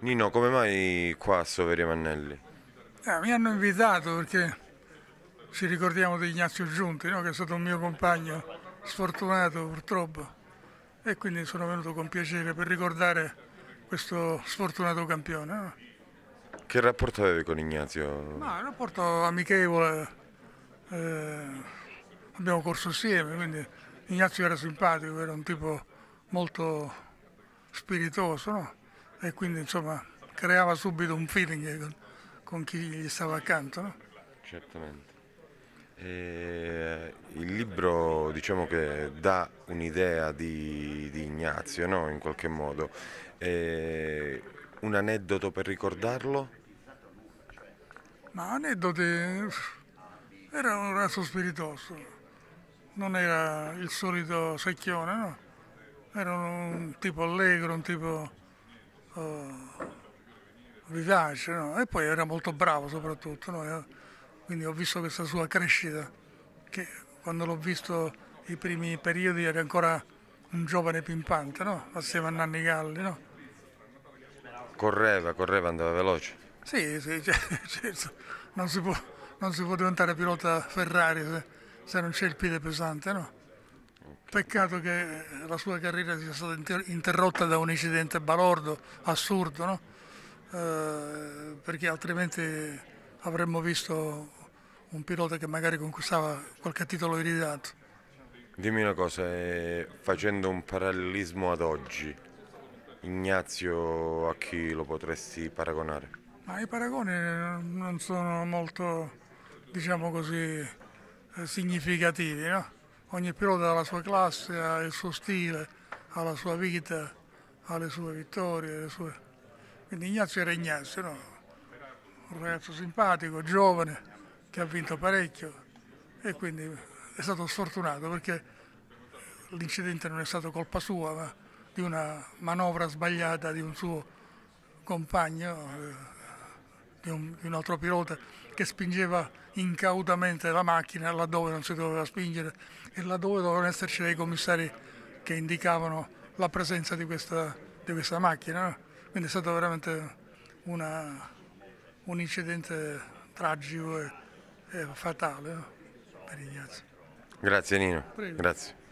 Nino, come mai qua a Sovere Mannelli? Eh, mi hanno invitato perché ci ricordiamo di Ignazio Giunti, no? che è stato un mio compagno sfortunato purtroppo e quindi sono venuto con piacere per ricordare questo sfortunato campione. No? Che rapporto avevi con Ignazio? No, un rapporto amichevole, eh, abbiamo corso assieme, quindi Ignazio era simpatico, era un tipo molto spiritoso, no? e quindi insomma creava subito un feeling con, con chi gli stava accanto. No? Certamente. Eh, il libro diciamo che dà un'idea di, di, Ignazio no? in qualche modo. Eh, un aneddoto per ricordarlo? Ma aneddoti era un ragazzo spiritoso, non era il solito secchione, no? Era un tipo allegro, un tipo vivace oh, no? e poi era molto bravo soprattutto, no? quindi ho visto questa sua crescita che quando l'ho visto i primi periodi era ancora un giovane pimpante, no? assieme a Nanni Galli. No? Correva, correva, andava veloce. Sì, sì, certo. Non si può, non si può diventare pilota Ferrari se, se non c'è il piede pesante, no? Peccato che la sua carriera sia stata interrotta da un incidente balordo, assurdo, no? eh, perché altrimenti avremmo visto un pilota che magari conquistava qualche titolo iridato. Dimmi una cosa, eh, facendo un parallelismo ad oggi, Ignazio a chi lo potresti paragonare? Ma i paragoni non sono molto, diciamo così, eh, significativi, no? ogni pilota ha la sua classe, ha il suo stile, ha la sua vita, ha le sue vittorie, le sue... quindi Ignazio era Ignazio, no? un ragazzo simpatico, giovane, che ha vinto parecchio e quindi è stato sfortunato perché l'incidente non è stato colpa sua ma di una manovra sbagliata di un suo compagno eh, di un, di un altro pilota che spingeva incautamente la macchina laddove non si doveva spingere e laddove dovevano esserci dei commissari che indicavano la presenza di questa, di questa macchina. Quindi è stato veramente una, un incidente tragico e, e fatale per Ignazio. Grazie Nino. Prego. Grazie.